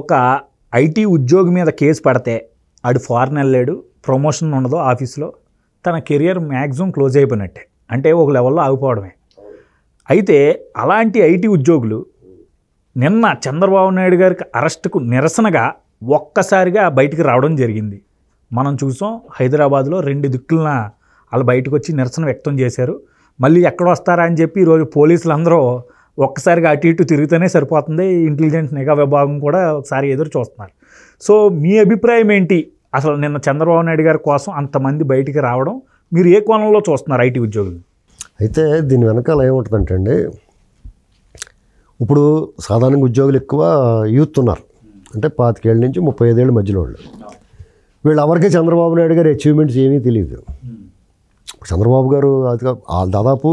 ఒక ఐటీ ఉద్యోగి మీద కేసు పడితే ఆడు ఫారెన్ వెళ్ళాడు ప్రమోషన్ ఉండదు ఆఫీస్లో తన కెరియర్ మ్యాక్సిమం క్లోజ్ అయిపోయినట్టే అంటే ఒక లెవెల్లో ఆగిపోవడమే అయితే అలాంటి ఐటీ ఉద్యోగులు నిన్న చంద్రబాబు నాయుడు గారికి అరెస్టుకు నిరసనగా ఒక్కసారిగా బయటికి రావడం జరిగింది మనం చూసాం హైదరాబాద్లో రెండు దిక్కులన వాళ్ళు బయటకు వచ్చి నిరసన వ్యక్తం చేశారు మళ్ళీ ఎక్కడ వస్తారా అని చెప్పి ఈరోజు పోలీసులు అందరూ ఒక్కసారిగా అటు ఇటు తిరిగితేనే సరిపోతుంది ఇంటెలిజెన్స్ నిఘా విభాగం కూడా ఒకసారి ఎదురు చూస్తున్నారు సో మీ అభిప్రాయం ఏంటి అసలు నిన్న చంద్రబాబు నాయుడు గారి కోసం అంతమంది బయటికి రావడం మీరు ఏ కోణంలో చూస్తున్నారు ఐటీ ఉద్యోగులు అయితే దీని వెనకాల ఏముంటుందంటే అండి ఇప్పుడు సాధారణంగా ఉద్యోగులు ఎక్కువ యూత్ ఉన్నారు అంటే పాతికేళ్ళ నుంచి ముప్పై ఐదేళ్ళ మధ్యలో వాళ్ళు వీళ్ళు ఎవరికే చంద్రబాబు నాయుడు గారి అచీవ్మెంట్స్ ఏమీ తెలియదు చంద్రబాబు గారు దాదాపు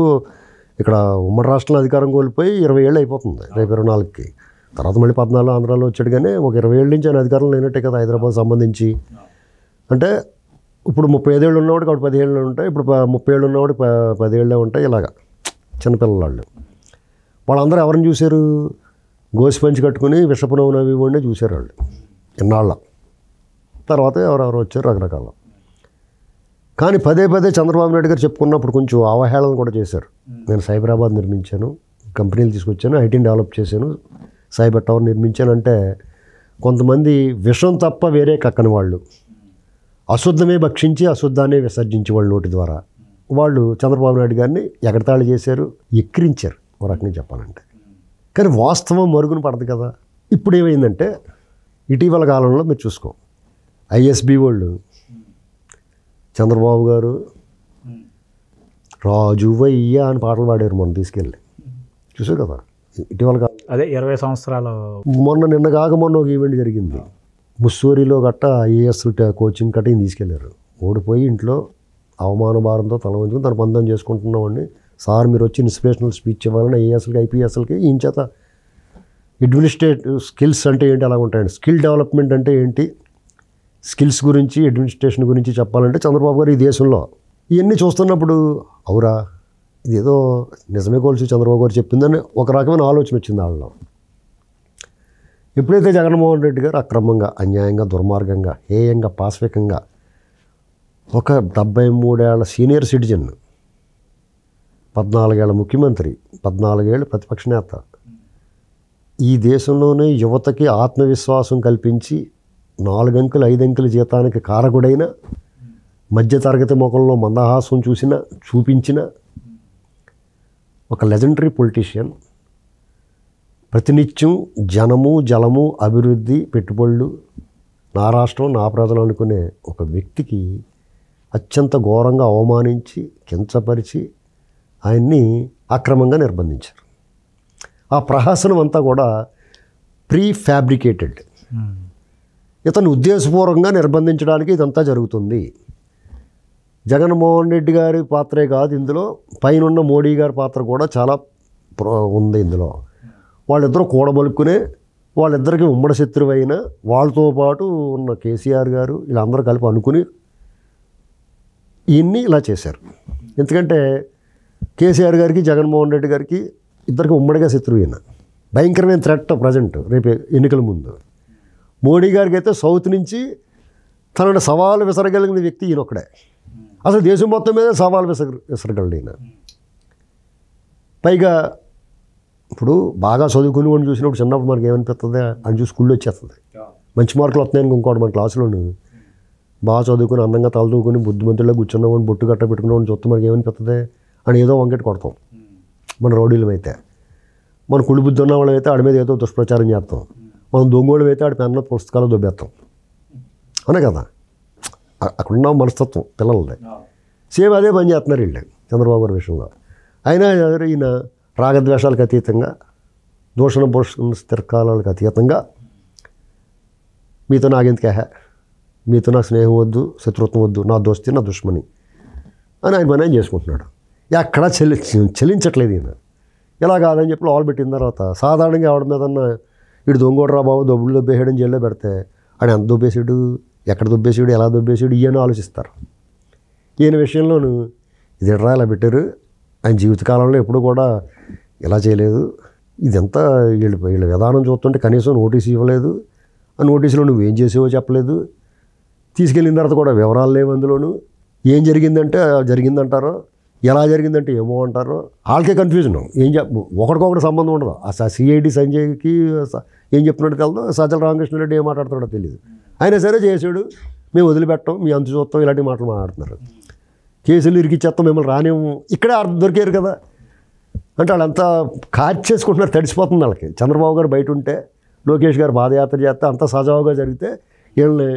ఇక్కడ ఉమ్మడి రాష్ట్రంలో అధికారం కోల్పోయి ఇరవై ఏళ్ళు అయిపోతుంది రేపు ఇరవై నాలుగుకి తర్వాత మళ్ళీ పద్నాలుగు ఆంధ్రాలో కానీ ఒక ఇరవై ఏళ్ళ నుంచి ఆయన అధికారం లేనట్టే కదా హైదరాబాద్ సంబంధించి అంటే ఇప్పుడు ముప్పై ఐదేళ్ళు ఉన్నవాడు కాబట్టి పదిహేళ్ళు ఉంటాయి ఇప్పుడు ముప్పై ఏళ్ళు ఉన్నవాడు పదిహేళ్ళే ఉంటాయి ఇలాగా వాళ్ళు వాళ్ళందరూ ఎవరిని చూశారు గోసి పంచి కట్టుకుని విషపునవునవి ఇవ్వండి చూశారు వాళ్ళు ఇన్నాళ్ళ తర్వాత ఎవరెవరు వచ్చారు రకరకాల కానీ పదే పదే చంద్రబాబు నాయుడు గారు చెప్పుకున్నప్పుడు కొంచెం అవహేళన కూడా చేశారు నేను సైబరాబాద్ నిర్మించాను కంపెనీలు తీసుకొచ్చాను ఐటీని డెవలప్ చేశాను సైబర్ టవర్ నిర్మించాను అంటే కొంతమంది విషం తప్ప వేరే కక్కని వాళ్ళు అశుద్ధమే భక్షించి అశుద్ధాన్ని విసర్జించే వాళ్ళు నోటి ద్వారా వాళ్ళు చంద్రబాబు నాయుడు గారిని ఎగడతాళి చేశారు ఎక్కిరించారు ఒక రకంగా చెప్పాలంటే కానీ వాస్తవం మరుగున పడదు కదా ఇప్పుడు ఏమైందంటే ఇటీవల కాలంలో మీరు చూసుకో ఐఎస్బి వాళ్ళు చంద్రబాబు గారు రాజువయ్య అని పాటలు పాడారు మొన్న తీసుకెళ్ళి చూసావు కదా ఇటీవల అదే ఇరవై సంవత్సరాల మొన్న నిన్న కాక మొన్న ఒక ఈవెంట్ జరిగింది ముస్సూరిలో గట్ట ఐఏఎస్ కోచింగ్ కట్ట తీసుకెళ్లారు ఓడిపోయి ఇంట్లో అవమాన భారంతో తల వంచుకుని తన బంధం చేసుకుంటున్నామండి సార్ మీరు వచ్చి ఇన్స్పిరేషనల్ స్పీచ్ ఇవ్వాలని ఐఏఎస్కి ఐపీఎస్ఎల్కి ఈయన చేత అడ్మినిస్ట్రేటివ్ స్కిల్స్ అంటే ఏంటి అలా ఉంటాయండి స్కిల్ డెవలప్మెంట్ అంటే ఏంటి స్కిల్స్ గురించి అడ్మినిస్ట్రేషన్ గురించి చెప్పాలంటే చంద్రబాబు గారు ఈ దేశంలో ఇవన్నీ చూస్తున్నప్పుడు అవురా ఇదేదో నిజమే కోల్చి చంద్రబాబు గారు చెప్పిందని ఒక రకమైన ఆలోచన వచ్చింది వాళ్ళు ఎప్పుడైతే జగన్మోహన్ రెడ్డి గారు అక్రమంగా అన్యాయంగా దుర్మార్గంగా హేయంగా పాశ్వికంగా ఒక డెబ్బై మూడేళ్ల సీనియర్ సిటిజన్ పద్నాలుగేళ్ల ముఖ్యమంత్రి పద్నాలుగేళ్ళు ప్రతిపక్ష నేత ఈ దేశంలోనే యువతకి ఆత్మవిశ్వాసం కల్పించి నాలుగంకులు ఐదంకుల జీతానికి కారకుడైన మధ్యతరగతి ముఖంలో మందహాసం చూసిన చూపించిన ఒక లెజెండరీ పొలిటీషియన్ ప్రతినిత్యం జనము జలము అభివృద్ధి పెట్టుబడులు నా రాష్ట్రం నా ప్రజలు అనుకునే ఒక వ్యక్తికి అత్యంత ఘోరంగా అవమానించి కించపరిచి ఆయన్ని అక్రమంగా నిర్బంధించారు ఆ ప్రహసనం అంతా కూడా ప్రీ ఫ్యాబ్రికేటెడ్ hmm. ఇతను ఉద్దేశపూర్వకంగా నిర్బంధించడానికి ఇదంతా జరుగుతుంది జగన్మోహన్ రెడ్డి గారి పాత్రే కాదు ఇందులో పైన మోడీ గారి పాత్ర కూడా చాలా ఉంది ఇందులో వాళ్ళిద్దరూ కూడబలుక్కునే వాళ్ళిద్దరికీ ఉమ్మడి శత్రువైన వాళ్ళతో పాటు ఉన్న కేసీఆర్ గారు వీళ్ళందరూ కలిపి అనుకుని ఇన్ని ఇలా చేశారు ఎందుకంటే కేసీఆర్ గారికి జగన్మోహన్ రెడ్డి గారికి ఇద్దరికి ఉమ్మడిగా శత్రువు భయంకరమైన థ్రెట్ ప్రజెంట్ రేపు ఎన్నికల ముందు మోడీ గారికి అయితే సౌత్ నుంచి తనను సవాలు విసరగలిగిన వ్యక్తి ఈయన అసలు దేశం మొత్తం మీద సవాలు విసర విసరగలడు ఈయన పైగా ఇప్పుడు బాగా చదువుకుని వాడిని చూసినప్పుడు చిన్నప్పుడు మనకి ఏమనిపిస్తుంది అని చూసి స్కూల్లో వచ్చేస్తుంది మంచి మార్కులు వస్తున్నాయని ఇంకోటి మన క్లాసులోను బాగా చదువుకుని అందంగా తలదూకుని బుద్ధిమంతుల్లో కూర్చున్నామని బొట్టు గట్ట పెట్టుకున్నామని చూస్తే మనకి ఏమనిపిస్తుంది అని ఏదో వంకెట్ కొడతాం మన రౌడీలమైతే మన కుళ్ళు బుద్ధి ఉన్న వాళ్ళమైతే ఆడి మీద ఏదో దుష్ప్రచారం చేస్తాం మనం దొంగోడు అయితే ఆడి పెన్ను పుస్తకాలు దొబ్బేస్తాం అనే కదా అక్కడున్న మనస్తత్వం పిల్లలది సేమ్ అదే పని చేస్తున్నారు వీళ్ళు చంద్రబాబు గారి విషయంలో అయినా ఈయన రాగద్వేషాలకు అతీతంగా దూషణ పోషణ స్థిరకాలకు అతీతంగా మీతో నాకెందుకేహ మీతో నాకు స్నేహం వద్దు శత్రుత్వం వద్దు నా దోస్తి నా దుష్మని అని ఆయన పని ఆయన చేసుకుంటున్నాడు ఎక్కడా చెల్లి చెల్లించట్లేదు ఈయన ఇలా కాదని చెప్పి వాళ్ళు పెట్టిన తర్వాత సాధారణంగా ఆవిడ మీద వీడు దొంగోడరా బాబు దొబ్బులు దొబ్బేసాడని జైల్లో పెడితే అని ఎంత దొబ్బేసాడు ఎక్కడ దొబ్బేసాడు ఎలా దొబ్బేసాడు ఇవన్నీ ఆలోచిస్తారు ఈయన విషయంలోనూ ఇది ఎడరా ఇలా పెట్టారు ఆయన జీవితకాలంలో ఎప్పుడు కూడా ఇలా చేయలేదు ఇదంతా వీళ్ళు వీళ్ళ విధానం చూస్తుంటే కనీసం నోటీస్ ఇవ్వలేదు ఆ నోటీసులో నువ్వు ఏం చేసేవో చెప్పలేదు తీసుకెళ్ళిన తర్వాత కూడా వివరాలు లేవు అందులోనూ ఏం జరిగిందంటే జరిగిందంటారో ఎలా జరిగిందంటే ఏమో అంటారు వాళ్ళకే కన్ఫ్యూజన్ ఏం చెప్ ఒకరికొకటి సంబంధం ఉండదు ఆ సిఐడి సంజయ్కి ఏం చెప్తున్నాడు తెలదు సజ్జల రామకృష్ణారెడ్డి ఏం మాట్లాడుతున్నాడో తెలియదు అయినా సరే చేసాడు మేము వదిలిపెట్టం మీ అంత చూస్తాం ఇలాంటి మాటలు మాట్లాడుతున్నారు కేసులు ఇరికిచ్చేస్తాం మిమ్మల్ని రానేము ఇక్కడే దొరికారు కదా అంటే వాళ్ళంతా కాచ్ చేసుకుంటున్నారు తడిసిపోతుంది వాళ్ళకి చంద్రబాబు గారు బయట ఉంటే లోకేష్ గారు పాదయాత్ర చేస్తే అంతా సజావుగా జరిగితే వీళ్ళని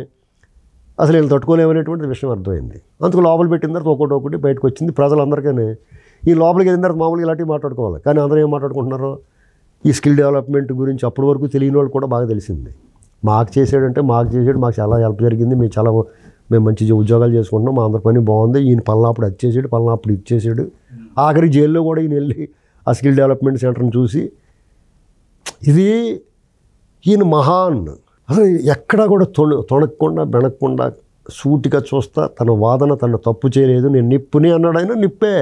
అసలు వీళ్ళు తట్టుకోలేమనేటువంటి విషయం అర్థమైంది అందుకు లోపల పెట్టిన తర్వాత ఒకటి ఒకటి బయటకు వచ్చింది ప్రజలందరికీ ఈ లోపలికి వెళ్ళిన తర్వాత మామూలుగా ఇలాంటివి మాట్లాడుకోవాలి కానీ అందరూ ఏం మాట్లాడుకుంటున్నారో ఈ స్కిల్ డెవలప్మెంట్ గురించి అప్పటి వరకు తెలియని వాళ్ళు కూడా బాగా తెలిసింది మాకు చేసాడంటే మాకు చేసాడు మాకు చాలా హెల్ప్ జరిగింది మేము చాలా మేము మంచి ఉద్యోగాలు చేసుకుంటున్నాం మా అందరి పని బాగుంది ఈయన పల్లాప్పుడు అది చేసాడు పల్లాప్పుడు ఇది చేసాడు ఆఖరి జైల్లో కూడా ఈయన వెళ్ళి ఆ స్కిల్ డెవలప్మెంట్ సెంటర్ని చూసి ఇది ఈయన మహాన్ అసలు ఎక్కడా కూడా తొణ తొణకుండా బెణకుండా సూటిగా చూస్తా తన వాదన తను తప్పు చేయలేదు నేను నిప్పుని అన్నాడు ఆయన నిప్పే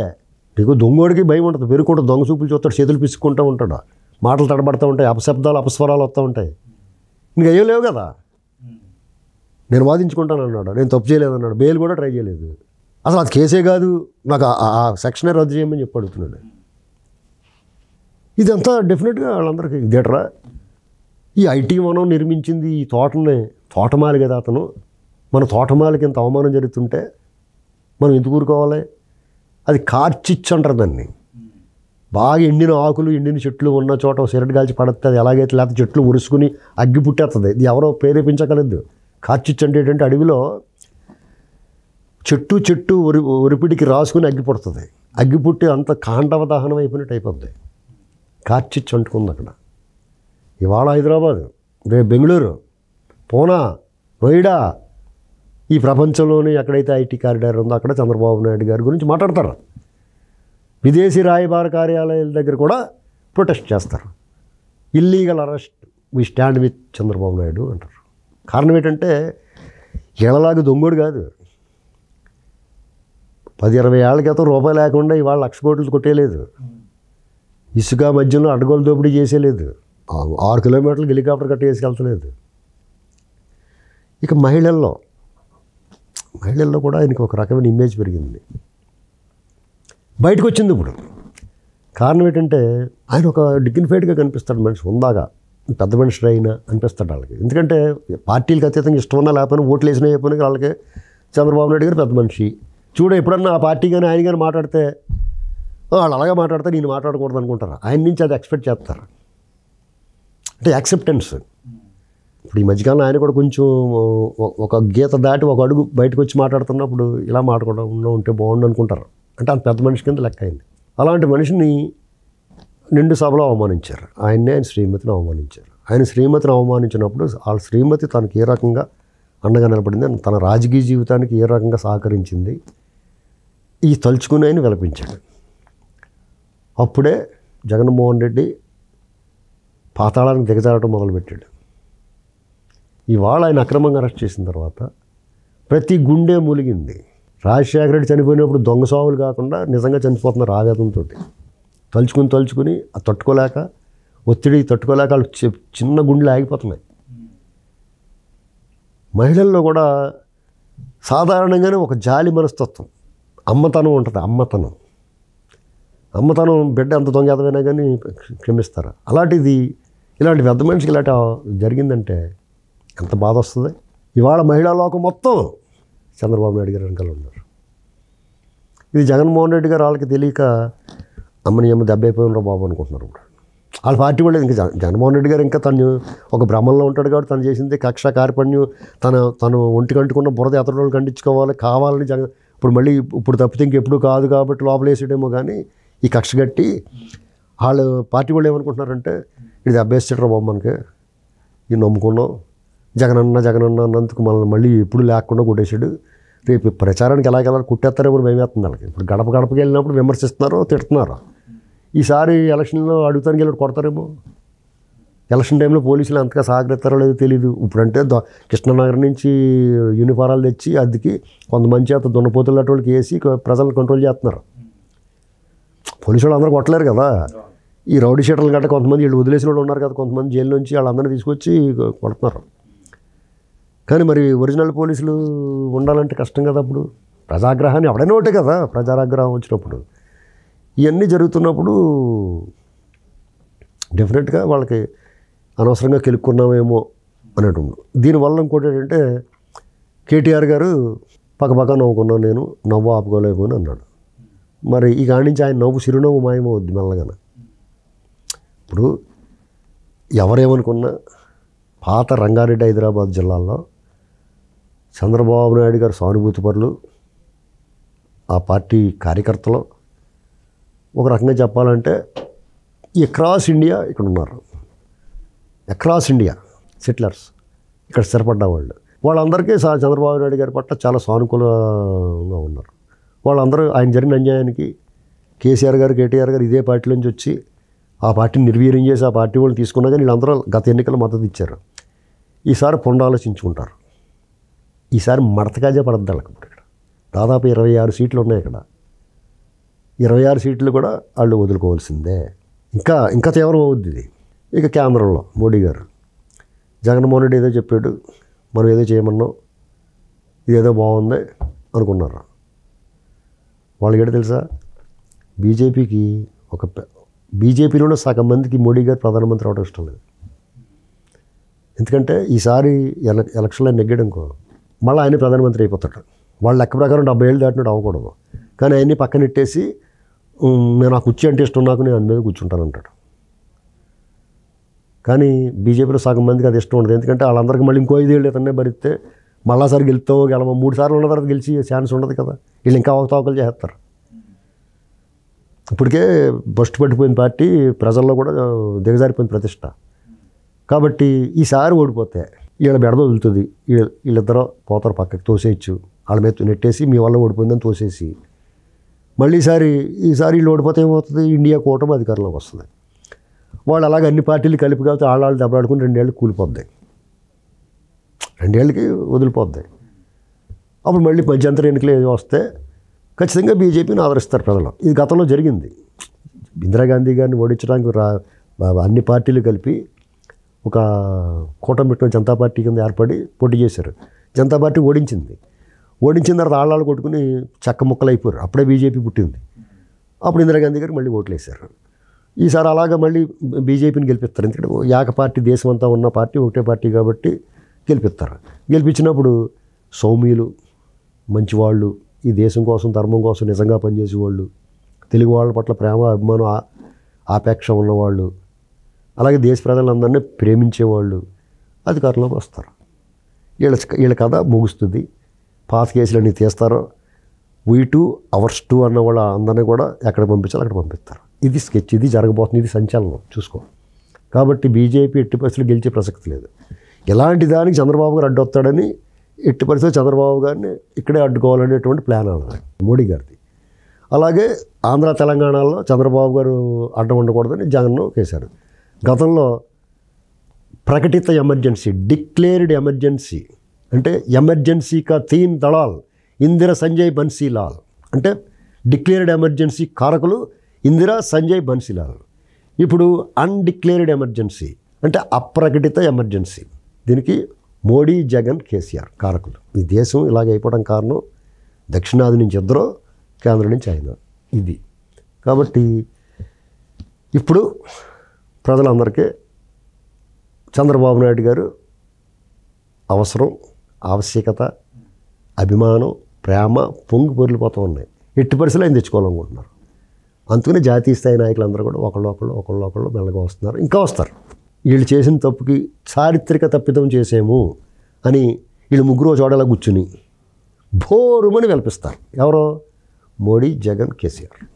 నీకు దొంగోడికి భయం ఉంటుంది పెరుగుకుంటా దొంగ చూపులు చూస్తాడు చేతులు పిసుకుంటూ ఉంటాడు మాటలు తడబడుతూ ఉంటాయి అపశబ్దాలు అపస్వరాలు వస్తూ ఉంటాయి ఇంకా ఏం లేవు కదా నేను వాదించుకుంటాను అన్నాడు నేను తప్పు చేయలేదు అన్నాడు బెయిల్ కూడా ట్రై చేయలేదు అసలు అది కేసే కాదు నాకు ఆ సెక్షనే రద్దు చేయమని చెప్పి అడుగుతున్నాడు ఇదంతా డెఫినెట్గా వాళ్ళందరికీ థియేటరా ఈ ఐటీ వనం నిర్మించింది ఈ తోటని తోటమాలి కదా అతను మన తోటమాలికి ఇంత అవమానం జరుగుతుంటే మనం ఎందుకు ఊరుకోవాలి అది కార్చిచ్చు అంటారు దాన్ని బాగా ఎండిన ఆకులు ఎండిన చెట్లు ఉన్న చోట సిరటి కాల్చి పడుతుంది ఎలాగైతే లేకపోతే చెట్లు ఉరుసుకుని అగ్గి పుట్టేస్తుంది ఇది ఎవరో ప్రేరేపించగలదు కార్చిచ్చు అంటే ఏంటంటే అడవిలో చెట్టు చెట్టు ఒరి ఒరిపిడికి రాసుకుని అగ్గి పుడుతుంది అగ్గి పుట్టి అంత కాండవ దహనం అయిపోయినట్టు అయిపోతుంది కార్చిచ్చు అంటుకుంది అక్కడ ఇవాళ హైదరాబాద్ రేపు బెంగళూరు పోనా నోయిడా ఈ ప్రపంచంలోనే ఎక్కడైతే ఐటీ కారిడార్ ఉందో అక్కడ చంద్రబాబు నాయుడు గారి గురించి మాట్లాడతారు విదేశీ రాయబార కార్యాలయాల దగ్గర కూడా ప్రొటెస్ట్ చేస్తారు illegal arrest we stand with Chandrababu Naidu అంటారు కారణం ఏంటంటే ఇళ్ళలాగా దొంగోడు కాదు పది ఇరవై ఏళ్ళ క్రితం రూపాయి లేకుండా ఇవాళ లక్ష కోట్లు కొట్టేయలేదు ఇసుక మధ్యలో అడ్డగోలు దోపిడీ చేసేయలేదు ఆరు కిలోమీటర్లు హెలికాప్టర్ కట్ట వేసుకెళ్తలేదు ఇక మహిళల్లో మహిళల్లో కూడా ఆయనకు ఒక రకమైన ఇమేజ్ పెరిగింది బయటకు వచ్చింది ఇప్పుడు కారణం ఏంటంటే ఆయన ఒక డిగ్నిఫైడ్గా కనిపిస్తాడు మనిషి ఉందాగా పెద్ద మనిషి అయినా అనిపిస్తాడు వాళ్ళకి ఎందుకంటే పార్టీలకు అతీతంగా ఇష్టం ఉన్నా లేకపోయినా ఓట్లు వేసినా అయిపోయినా వాళ్ళకి చంద్రబాబు నాయుడు గారు పెద్ద మనిషి చూడ ఎప్పుడన్నా ఆ పార్టీ కానీ ఆయన కానీ మాట్లాడితే వాళ్ళు అలాగే మాట్లాడితే నేను మాట్లాడకూడదు అనుకుంటారు ఆయన నుంచి అది ఎక్స్పెక్ట్ చేస్తారు అంటే యాక్సెప్టెన్స్ ఇప్పుడు ఈ మధ్యకాలం ఆయన కూడా కొంచెం ఒక గీత దాటి ఒక అడుగు బయటకు వచ్చి మాట్లాడుతున్నప్పుడు ఇలా మాట్లాడకుండా ఉంటే బాగుండు అనుకుంటారు అంటే అంత పెద్ద మనిషి కింద లెక్క అయింది అలాంటి మనిషిని నిండు సభలో అవమానించారు ఆయన్నే ఆయన శ్రీమతిని అవమానించారు ఆయన శ్రీమతిని అవమానించినప్పుడు ఆ శ్రీమతి తనకు ఏ రకంగా అండగా నిలబడింది తన రాజకీయ జీవితానికి ఏ రకంగా సహకరించింది ఈ తలుచుకుని ఆయన విలపించాడు అప్పుడే జగన్మోహన్ రెడ్డి పాతాళానికి దిగజారటం మొదలుపెట్టాడు ఇవాళ ఆయన అక్రమంగా అరెస్ట్ చేసిన తర్వాత ప్రతి గుండె మూలిగింది రాజశేఖర రెడ్డి చనిపోయినప్పుడు దొంగ సావులు కాకుండా నిజంగా చనిపోతున్నారు ఆవేదంతో తలుచుకుని తలుచుకుని అది తట్టుకోలేక ఒత్తిడి తట్టుకోలేక వాళ్ళు చిన్న గుండెలు ఆగిపోతున్నాయి మహిళల్లో కూడా సాధారణంగానే ఒక జాలి మనస్తత్వం అమ్మతనం ఉంటుంది అమ్మతనం అమ్మతనం బిడ్డ ఎంత ఎదవైనా కానీ క్షమిస్తారా అలాంటిది ఇలాంటి పెద్ద మనిషికి ఇలాంటి జరిగిందంటే ఎంత బాధ వస్తుంది ఇవాళ మహిళా లోకం మొత్తం చంద్రబాబు నాయుడు గారు వెనకాల ఉన్నారు ఇది జగన్మోహన్ రెడ్డి గారు వాళ్ళకి తెలియక అమ్మని అమ్మ దెబ్బైపోయినరా బాబు అనుకుంటున్నారు ఇప్పుడు వాళ్ళ పార్టీ వాళ్ళు ఇంకా జగన్మోహన్ రెడ్డి గారు ఇంకా తను ఒక భ్రమంలో ఉంటాడు కాబట్టి తను చేసింది కక్ష కార్పణ్యం తన తను ఒంటి కంటుకున్న బురద ఎతటి రోజులు కండించుకోవాలి కావాలని జగన్ ఇప్పుడు మళ్ళీ ఇప్పుడు తప్పితే ఇంకెప్పుడు కాదు కాబట్టి లోపలేసేయడేమో కానీ ఈ కక్ష కట్టి వాళ్ళు పార్టీ వాళ్ళు ఏమనుకుంటున్నారంటే ఇది అభ్యసించరా బొమ్మనికి మనకి నమ్ముకున్నాం జగనన్న జగనన్న అన్నందుకు మనల్ని మళ్ళీ ఎప్పుడు లేకుండా కొట్టేశాడు రేపు ప్రచారానికి ఎలాగెలా కొట్టేస్తారేమో భయమేస్తుంది వాళ్ళకి ఇప్పుడు గడప గడపకి వెళ్ళినప్పుడు విమర్శిస్తున్నారు తిడుతున్నారు ఈసారి ఎలక్షన్లో అడుగుతానికి వెళ్ళి కొడతారేమో ఎలక్షన్ టైంలో పోలీసులు అంతగా సహకరిస్తారో లేదో తెలియదు ఇప్పుడంటే కృష్ణనగర్ నుంచి యూనిఫారాలు తెచ్చి అద్దెకి కొంతమంది చేత దున్నపోతులు అటువంటి వేసి ప్రజలను కంట్రోల్ చేస్తున్నారు పోలీసు వాళ్ళు అందరూ కొట్టలేరు కదా ఈ రౌడీ షీటర్లు గట్ట కొంతమంది వీళ్ళు వదిలేసిన వాళ్ళు ఉన్నారు కదా కొంతమంది జైలు నుంచి వాళ్ళందరినీ తీసుకొచ్చి కొడుతున్నారు కానీ మరి ఒరిజినల్ పోలీసులు ఉండాలంటే కష్టం కదా అప్పుడు ప్రజాగ్రహాన్ని ఎవడైనా ఒకటే కదా ప్రజాగ్రహం వచ్చినప్పుడు ఇవన్నీ జరుగుతున్నప్పుడు డెఫినెట్గా వాళ్ళకి అనవసరంగా కెలుక్కున్నామేమో అనేటువంటి దీనివల్ల ఇంకోటి ఏంటంటే కేటీఆర్ గారు పక్కపక్క నవ్వుకున్నాను నేను నవ్వు ఆపుకోలేము అని అన్నాడు మరి ఈ కాడి నుంచి ఆయన నవ్వు చిరునవ్వు మాయమవుద్ది మెల్లగానే ఇప్పుడు ఎవరేమనుకున్నా పాత రంగారెడ్డి హైదరాబాద్ జిల్లాలో చంద్రబాబు నాయుడు గారు సానుభూతి పరులు ఆ పార్టీ కార్యకర్తలు ఒక రకంగా చెప్పాలంటే క్రాస్ ఇండియా ఇక్కడ ఉన్నారు అక్రాస్ ఇండియా సెటిలర్స్ ఇక్కడ స్థిరపడ్డ వాళ్ళు వాళ్ళందరికీ చంద్రబాబు నాయుడు గారి పట్ల చాలా సానుకూలంగా ఉన్నారు వాళ్ళందరూ ఆయన జరిగిన అన్యాయానికి కేసీఆర్ గారు కేటీఆర్ గారు ఇదే పార్టీ నుంచి వచ్చి ఆ పార్టీని నిర్వీర్యం చేసి ఆ పార్టీ వాళ్ళు తీసుకున్నా కానీ వీళ్ళందరూ గత ఎన్నికలు మద్దతు ఇచ్చారు ఈసారి పునరాలోచించుకుంటారు ఈసారి మడతగాజే పడద్దు వాళ్ళకి ఇక్కడ దాదాపు ఇరవై ఆరు సీట్లు ఉన్నాయి ఇక్కడ ఇరవై ఆరు సీట్లు కూడా వాళ్ళు వదులుకోవాల్సిందే ఇంకా ఇంకా తీవ్రం అవుద్ది ఇది ఇక కేంద్రంలో మోడీ గారు జగన్మోహన్ రెడ్డి ఏదో చెప్పాడు మనం ఏదో చేయమన్నాం ఇదేదో బాగుంది అనుకున్నారు వాళ్ళకి తెలుసా బీజేపీకి ఒక బీజేపీలోనే సగం మందికి మోడీ గారు ప్రధానమంత్రి అవడం ఇష్టం లేదు ఎందుకంటే ఈసారి ఎల ఎలక్షన్లో నెగ్గడం మళ్ళీ ఆయన ప్రధానమంత్రి అయిపోతాడు వాళ్ళ లెక్క ప్రకారం డెబ్బై ఏళ్ళు దాటినట్టు అవ్వకూడదు కానీ ఆయన్ని పక్కనెట్టేసి నేను ఆ కుర్చీ అంటే ఇష్టం నాకు నేను మీద కూర్చుంటాను అంటాడు కానీ బీజేపీలో సగం మందికి అది ఇష్టం ఉండదు ఎందుకంటే వాళ్ళందరికీ మళ్ళీ ఇంకో ఏళ్ళు ఇతన్నే భరిస్తే మళ్ళీసారి గెలుస్తామో గెలమో మూడు సార్లు ఉన్న తర్వాత గెలిచి ఛాన్స్ ఉండదు కదా వీళ్ళు ఇంకా అవకతవకలు చేస్తారు ఇప్పటికే బస్ట్ పట్టిపోయిన పార్టీ ప్రజల్లో కూడా దిగజారిపోయిన ప్రతిష్ట కాబట్టి ఈసారి ఓడిపోతే వీళ్ళ బెడద వదులుతుంది వీళ్ళ వీళ్ళిద్దరూ పోతారు పక్కకి తోసేయచ్చు వాళ్ళ మీద నెట్టేసి మీ వల్ల ఓడిపోయిందని తోసేసి మళ్ళీ ఈసారి ఈసారి వీళ్ళు ఓడిపోతే ఏమవుతుంది ఇండియా కూటమి అధికారంలోకి వస్తుంది వాళ్ళు అలాగ అన్ని పార్టీలు కలిపి కలిపితే వాళ్ళ వాళ్ళు దెబ్బలాడుకుని రెండేళ్ళు కూలిపోద్ది రెండేళ్ళకి వదిలిపోద్ది అప్పుడు మళ్ళీ మధ్యంతర ఎన్నికలు ఏదో వస్తే ఖచ్చితంగా బీజేపీని ఆదరిస్తారు ప్రజలు ఇది గతంలో జరిగింది ఇందిరాగాంధీ గారిని ఓడించడానికి రా అన్ని పార్టీలు కలిపి ఒక కూటమి జనతా పార్టీ కింద ఏర్పడి పోటీ చేశారు జనతా పార్టీ ఓడించింది ఓడించిన తర్వాత ఆళ్ళాలు కొట్టుకుని చెక్క ముక్కలు అయిపోయారు అప్పుడే బీజేపీ పుట్టింది అప్పుడు ఇందిరాగాంధీ గారు మళ్ళీ ఓట్లు వేశారు ఈసారి అలాగా మళ్ళీ బీజేపీని గెలిపిస్తారు ఎందుకంటే ఏక పార్టీ దేశమంతా ఉన్న పార్టీ ఒకటే పార్టీ కాబట్టి గెలిపిస్తారు గెలిపించినప్పుడు సౌమ్యులు మంచివాళ్ళు ఈ దేశం కోసం ధర్మం కోసం నిజంగా పనిచేసేవాళ్ళు తెలుగు వాళ్ళ పట్ల ప్రేమ అభిమానం ఆపేక్ష ఉన్నవాళ్ళు అలాగే దేశ ప్రజలందరినీ ప్రేమించేవాళ్ళు అధికారంలోకి వస్తారు వీళ్ళ వీళ్ళ కథ ముగుస్తుంది పాత కేసులు అన్నీ తీస్తారు వీ టూ అవర్స్ టూ అన్న వాళ్ళ అందరినీ కూడా ఎక్కడ పంపించాలి అక్కడ పంపిస్తారు ఇది స్కెచ్ ఇది జరగబోతుంది ఇది సంచలనం చూసుకో కాబట్టి బీజేపీ ఎట్టి పరిస్థితులు గెలిచే ప్రసక్తి లేదు ఇలాంటి దానికి చంద్రబాబు గారు అడ్డొస్తాడని ఎట్టి పరిస్థితి చంద్రబాబు గారిని ఇక్కడే అడ్డుకోవాలనేటువంటి ప్లాన్ అన్నది మోడీ గారిది అలాగే ఆంధ్ర తెలంగాణలో చంద్రబాబు గారు అడ్డం ఉండకూడదని జగన్ వేశారు గతంలో ప్రకటిత ఎమర్జెన్సీ డిక్లేర్డ్ ఎమర్జెన్సీ అంటే ఎమర్జెన్సీ కా తీన్ దళాల్ ఇందిర సంజయ్ బన్సీలాల్ అంటే డిక్లేర్డ్ ఎమర్జెన్సీ కారకులు ఇందిరా సంజయ్ బన్సీలాల్ ఇప్పుడు అన్డిక్లేర్డ్ ఎమర్జెన్సీ అంటే అప్రకటిత ఎమర్జెన్సీ దీనికి మోడీ జగన్ కేసీఆర్ కారకులు ఈ దేశం అయిపోవడం కారణం దక్షిణాది నుంచి ఇద్దరు కేంద్రం నుంచి ఆయన ఇది కాబట్టి ఇప్పుడు ప్రజలందరికీ చంద్రబాబు నాయుడు గారు అవసరం ఆవశ్యకత అభిమానం ప్రేమ పొంగు పొరిలిపోతూ ఉన్నాయి ఎట్టి పరిస్థితులు ఆయన తెచ్చుకోవాలనుకుంటున్నారు అందుకని జాతీయ స్థాయి నాయకులందరూ కూడా ఒకళ్ళు ఒకళ్ళు ఒకళ్ళు ఒకళ్ళు మెల్లగా వస్తున్నారు ఇంకా వస్తారు వీళ్ళు చేసిన తప్పుకి చారిత్రక తప్పిదం చేసాము అని వీళ్ళు ముగ్గురు చోడలా కూర్చుని భోరుమని కల్పిస్తారు ఎవరో మోడీ జగన్ కేసీఆర్